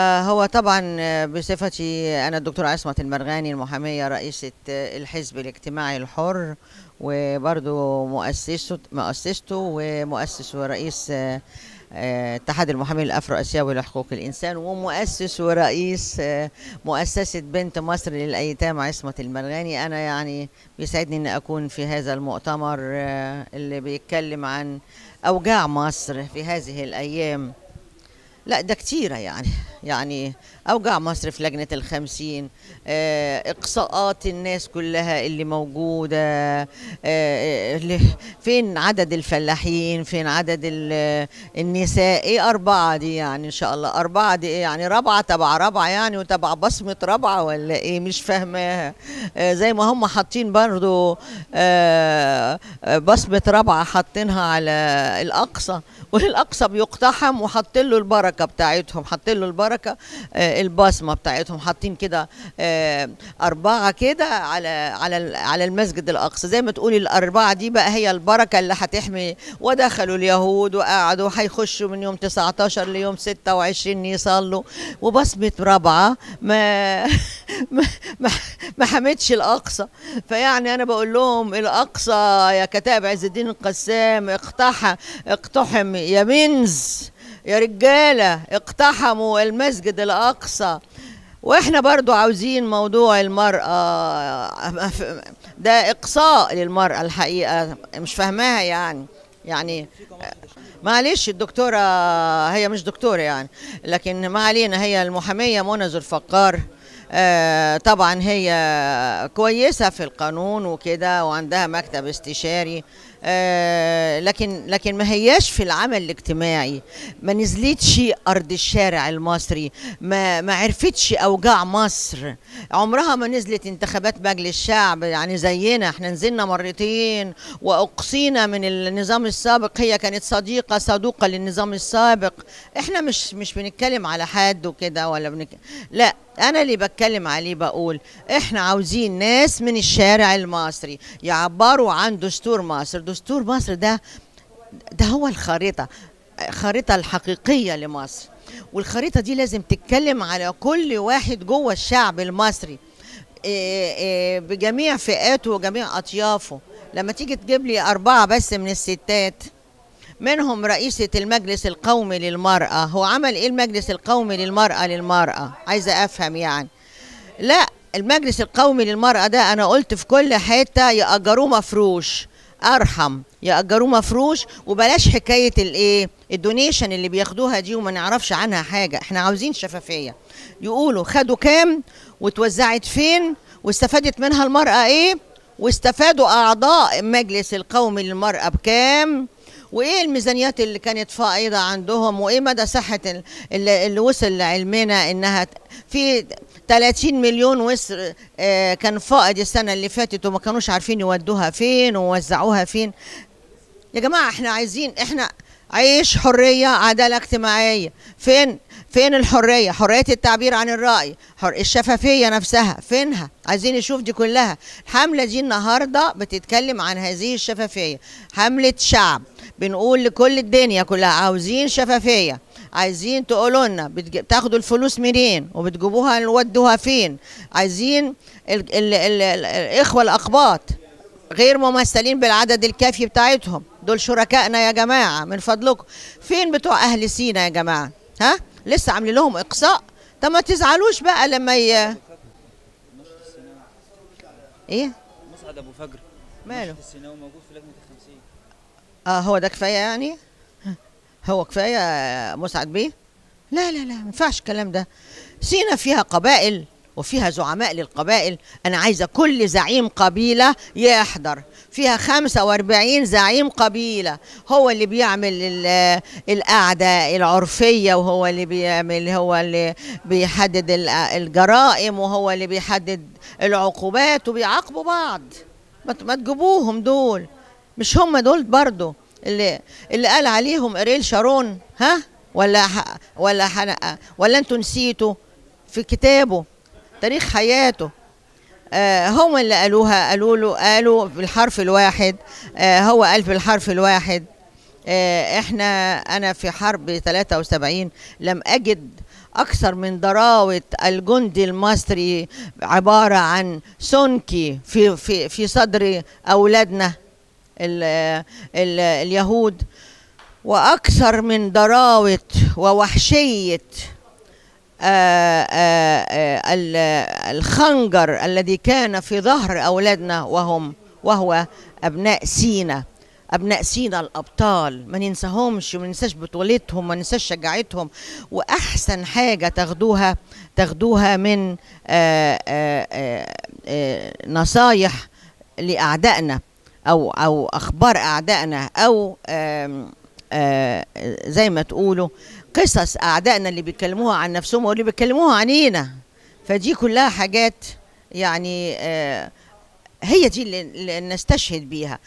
آه، هو طبعا آه، بصفتي انا الدكتوره عصمت المرغاني المحاميه رئيسه آه، الحزب الاجتماعي الحر وبرضه مؤسسته مؤسسته ومؤسس ورئيس اتحاد المحامين الافرو اسيوي لحقوق الانسان ومؤسس ورئيس مؤسسه بنت مصر للايتام عصمت المرغاني انا يعني بيسعدني ان اكون في هذا المؤتمر اللي بيتكلم عن اوجاع مصر في هذه الايام لا ده كتيرة يعني يعني أوجاع مصر في لجنة الخمسين آه، إقصاءات الناس كلها اللي موجودة آه، آه، فين عدد الفلاحين فين عدد النساء إيه أربعة دي يعني إن شاء الله أربعة دي إيه يعني رابعة تبع رابعة يعني وتبع بصمة رابعة ولا إيه مش فاهماها زي ما هم حاطين برضو بصمة رابعة حاطينها على الأقصى والأقصى بيقتحم وحاطين له البركة بتاعتهم حاطين له البركة البصمه بتاعتهم حاطين كده آه، اربعه كده على على على المسجد الاقصى زي ما تقولي الاربعه دي بقى هي البركه اللي هتحمي ودخلوا اليهود وقعدوا هيخشوا من يوم 19 ليوم 26 يصلوا وبصمه رابعه ما ما ما حمتش الاقصى فيعني انا بقول لهم الاقصى يا كتاب عز الدين القسام اقتحم اقتحم يا منز يا رجالة اقتحموا المسجد الأقصى واحنا برضو عاوزين موضوع المرأة ده إقصاء للمرأة الحقيقة مش فاهماها يعني يعني معلش الدكتورة هي مش دكتورة يعني لكن ما علينا هي المحامية منى ذو الفقار آه، طبعا هي كويسة في القانون وكده وعندها مكتب استشاري آه، لكن لكن ما هياش في العمل الاجتماعي ما نزلتش ارض الشارع المصري ما ما عرفتش اوجاع مصر عمرها ما نزلت انتخابات مجلس الشعب يعني زينا احنا نزلنا مرتين واقصينا من النظام السابق هي كانت صديقه صدوقه للنظام السابق احنا مش مش بنتكلم على حد وكده ولا بنك... لا انا اللي بتكلم عليه بقول احنا عاوزين ناس من الشارع المصري يعبروا عن دستور مصر دستور مصر ده ده هو الخريطه الخريطه الحقيقيه لمصر والخريطه دي لازم تتكلم على كل واحد جوه الشعب المصري آه، آه، بجميع فئاته وجميع اطيافه لما تيجي تجيب لي اربعه بس من الستات منهم رئيسة المجلس القومي للمرأة هو عمل إيه المجلس القومي للمرأة للمرأة عايزة أفهم يعني لا المجلس القومي للمرأة ده أنا قلت في كل حتة يأجروه مفروش أرحم يأجروه مفروش وبلاش حكاية الإيه الدونيشن اللي بياخدوها دي وما نعرفش عنها حاجة احنا عاوزين شفافية يقولوا خدوا كام وتوزعت فين واستفادت منها المرأة إيه واستفادوا أعضاء المجلس القومي للمرأة بكام وايه الميزانيات اللي كانت فائضه عندهم وايه مدى صحه اللي وصل لعلمنا انها في 30 مليون وسر آه، كان فائض السنه اللي فاتت وما كانوش عارفين يودوها فين ووزعوها فين يا جماعه احنا عايزين احنا عيش حريه عداله اجتماعيه فين فين الحريه حريه التعبير عن الراي حر... الشفافيه نفسها فينها عايزين نشوف دي كلها الحمله دي النهارده بتتكلم عن هذه الشفافيه حمله شعب بنقول لكل الدنيا كلها عاوزين شفافيه عايزين تقولوا لنا بتاخدوا الفلوس منين وبتجيبوها نودوها فين عايزين ال ال ال الاخوه الاقباط غير ممثلين بالعدد الكافي بتاعتهم دول شركائنا يا جماعه من فضلكم فين بتوع اهل سينا يا جماعه ها لسه عاملين لهم اقصاء طب ما تزعلوش بقى لما ي... ايه مسعد ابو فجر ماله السيناوي موجود في لجنه ال 50 آه هو ده كفايه يعني هو كفايه مسعد بيه لا لا لا ما ينفعش الكلام ده سينا فيها قبائل وفيها زعماء للقبائل أنا عايزة كل زعيم قبيلة يحضر فيها 45 زعيم قبيلة هو اللي بيعمل القعدة العرفية وهو اللي بيعمل هو اللي بيحدد الجرائم وهو اللي بيحدد العقوبات وبيعاقبوا بعض ما تجيبوهم دول مش هم دول برضو اللي اللي قال عليهم اريل شارون ها ولا ولا ولا انتوا نسيتوا في كتابه تاريخ حياته آه، هم اللي قالوها قالوا له قالوا بالحرف الواحد آه، هو قال بالحرف الواحد آه، احنا انا في حرب 73 لم اجد اكثر من ضراوه الجندي المصري عباره عن سنكي في في في صدر اولادنا ال الـ اليهود وأكثر من ضراوة ووحشية آه، آه، الخنجر الذي كان في ظهر أولادنا وهم وهو أبناء سينا أبناء سينا الأبطال ما ننساهمش وما ننساش بطولتهم ما ننساش شجاعتهم وأحسن حاجة تاخدوها تاخدوها من آه، نصايح لأعدائنا او او اخبار اعدائنا او زي ما تقولوا قصص اعدائنا اللي بيكلموها عن نفسهم واللي بيكلموها عنينا فدي كلها حاجات يعني هي دي اللي نستشهد بيها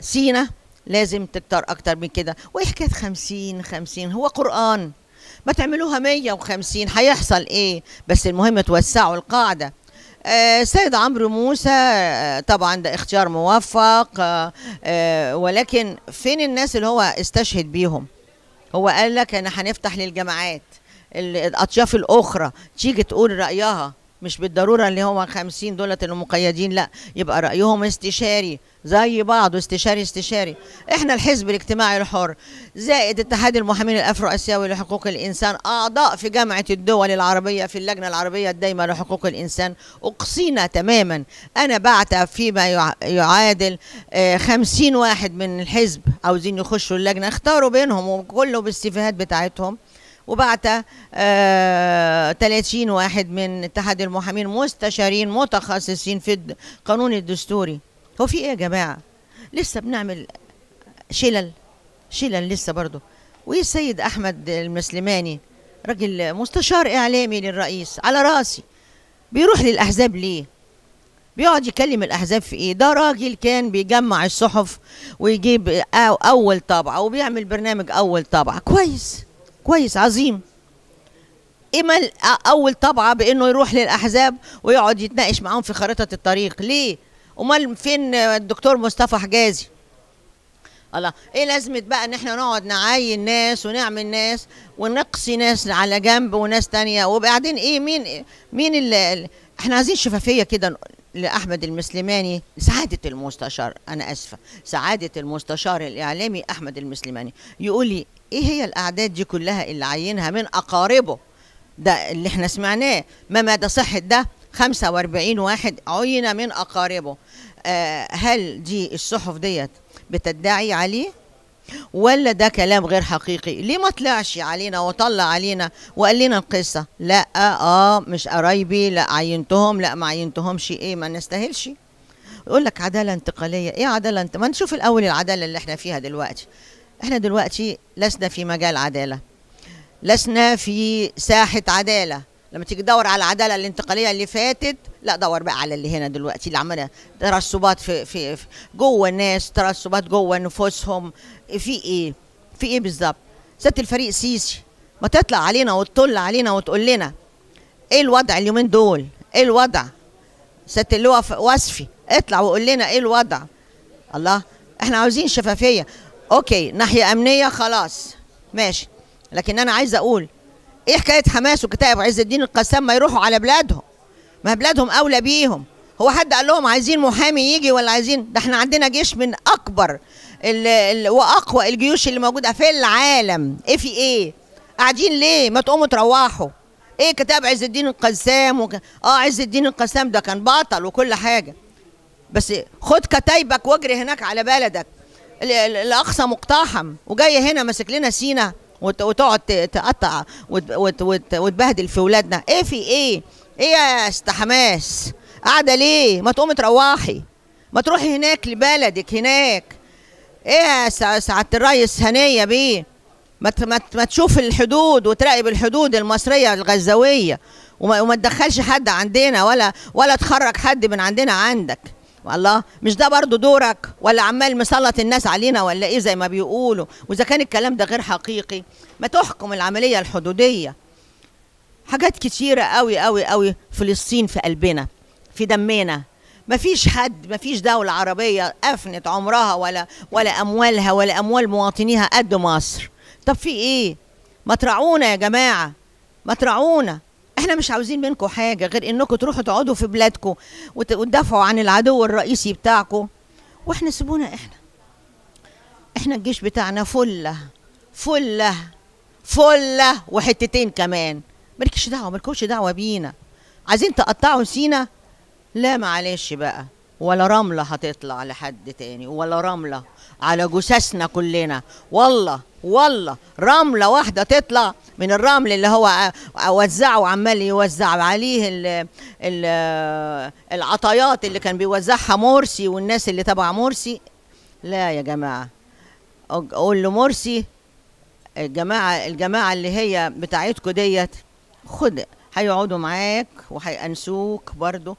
سينا لازم تكتر اكتر من كده وايه حكايه 50 50 هو قران ما تعملوها 150 هيحصل ايه بس المهم توسعوا القاعده السيد آه، عمرو موسى آه، طبعا ده اختيار موفق آه، ولكن فين الناس اللي هو استشهد بيهم هو قال لك انا هنفتح للجامعات الاطياف الاخرى تيجي تقول رايها مش بالضروره اللي هو 50 دولت اللي مقيدين لا يبقى رايهم استشاري زي بعض استشاري استشاري احنا الحزب الاجتماعي الحر زائد اتحاد المحامين الافرو اسيوي لحقوق الانسان اعضاء في جامعه الدول العربيه في اللجنه العربيه الدائمه لحقوق الانسان اقصينا تماما انا بعت فيما يعادل 50 آه، واحد من الحزب عاوزين يخشوا اللجنه اختاروا بينهم وكله بالسيفيهات بتاعتهم وبعت 30 آه، واحد من اتحاد المحامين مستشارين متخصصين في القانون الدستوري هو في ايه يا جماعه لسه بنعمل شلل شلل لسه برضه السيد احمد المسلماني راجل مستشار اعلامي للرئيس على راسي بيروح للاحزاب ليه بيقعد يكلم الاحزاب في ايه ده راجل كان بيجمع الصحف ويجيب اول طبعه وبيعمل برنامج اول طبعه كويس كويس عظيم إما اول طبعه بانه يروح للاحزاب ويقعد يتناقش معاهم في خريطه الطريق ليه امال فين الدكتور مصطفى حجازي الله ايه لازمه بقى ان احنا نقعد نعين ناس ونعمل ناس ونقصي ناس على جنب وناس تانية وبعدين ايه مين إيه، مين اللي احنا عايزين شفافيه كده لاحمد المسلماني سعاده المستشار انا اسفه سعاده المستشار الاعلامي احمد المسلماني يقول لي ايه هي الاعداد دي كلها اللي عينها من اقاربه ده اللي احنا سمعناه ما مدى صحه ده 45 واحد عين من اقاربه آه هل دي الصحف ديت بتدعي عليه ولا ده كلام غير حقيقي ليه ما طلعش علينا وطلع علينا وقال لنا القصه لا اه مش قرايبي لا عينتهم لا ما عينتهمش ايه ما نستاهلش يقول لك عداله انتقاليه ايه عداله انت ما نشوف الاول العداله اللي احنا فيها دلوقتي احنا دلوقتي لسنا في مجال عداله لسنا في ساحه عداله لما تيجي تدور على العداله الانتقاليه اللي فاتت لا دور بقى على اللي هنا دلوقتي اللي عماله ترسبات في, في, في جوه الناس ترسبات جوه نفوسهم في ايه في ايه بالظبط سياده الفريق سيسي ما تطلع علينا وتطل علينا وتقول لنا ايه الوضع اليومين دول ايه الوضع سياده اللواء وصفي اطلع وقول لنا ايه الوضع الله احنا عاوزين شفافيه اوكي ناحيه امنيه خلاص ماشي لكن انا عايزه اقول ايه حكايه حماس وكتاب عز الدين القسام ما يروحوا على بلادهم ما بلادهم اولى بيهم هو حد قال لهم عايزين محامي يجي ولا عايزين ده احنا عندنا جيش من اكبر الـ الـ واقوى الجيوش اللي موجوده في العالم ايه في ايه قاعدين ليه ما تقوموا تروحوا ايه كتاب عز الدين القسام وك... اه عز الدين القسام ده كان بطل وكل حاجه بس خد كتايبك واجري هناك على بلدك الاقصى مقتحم وجايه هنا ماسك لنا سينا وتقعد تقطع وتبهدل في ولادنا ايه في ايه ايه يا است حماس قاعده ليه ما تقومي تروحي ما تروحي هناك لبلدك هناك ايه يا سعاده الريس هنيه بيه ما ما تشوف الحدود وتراقب الحدود المصريه الغزاويه وما تدخلش حد عندنا ولا ولا تخرج حد من عندنا عندك والله مش ده برضو دورك ولا عمال مسلط الناس علينا ولا ايه زي ما بيقولوا واذا كان الكلام ده غير حقيقي ما تحكم العمليه الحدوديه حاجات كتيره قوي قوي قوي فلسطين في قلبنا في دمنا مفيش حد مفيش دولة عربية أفنت عمرها ولا ولا أموالها ولا أموال مواطنيها قد مصر طب في إيه؟ ما ترعونا يا جماعة ما ترعونا احنا مش عاوزين منكم حاجه غير انكم تروحوا تقعدوا في بلادكم وتدافعوا عن العدو الرئيسي بتاعكم واحنا سيبونا احنا احنا الجيش بتاعنا فله فله فله وحتتين كمان مالكش دعوه مالكوش دعوه بينا عايزين تقطعوا سينا لا معلش بقى ولا رملة هتطلع لحد تاني ولا رملة على جثثنا كلنا والله والله رملة واحدة تطلع من الرمل اللي هو وزعه عمال يوزع عليه الـ الـ العطايات اللي كان بيوزعها مرسي والناس اللي تبع مرسي لا يا جماعة أقول لمرسي الجماعة الجماعة اللي هي بتاعتكم ديت خد هيقعدوا معاك وهيأنسوك برضو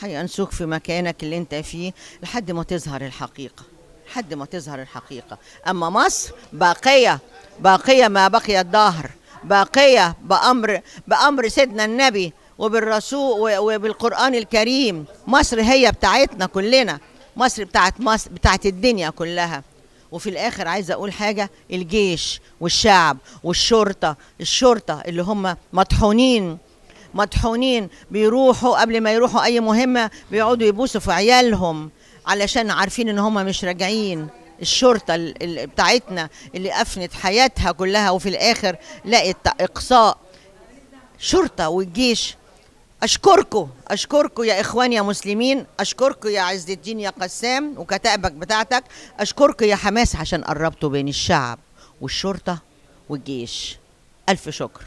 حينسوك في مكانك اللي انت فيه لحد ما تظهر الحقيقه لحد ما تظهر الحقيقه اما مصر باقيه باقيه ما بقي الدهر باقيه بامر بامر سيدنا النبي وبالرسول وبالقران الكريم مصر هي بتاعتنا كلنا مصر بتاعت مصر بتاعت الدنيا كلها وفي الاخر عايزه اقول حاجه الجيش والشعب والشرطه الشرطه اللي هم مطحونين مطحونين بيروحوا قبل ما يروحوا اي مهمه بيقعدوا يبوسوا في عيالهم علشان عارفين ان هم مش راجعين الشرطه اللي بتاعتنا اللي افنت حياتها كلها وفي الاخر لقت اقصاء شرطه والجيش اشكركم اشكركم يا اخواني يا مسلمين اشكركم يا عز الدين يا قسام وكتائبك بتاعتك اشكركم يا حماس عشان قربتوا بين الشعب والشرطه والجيش الف شكر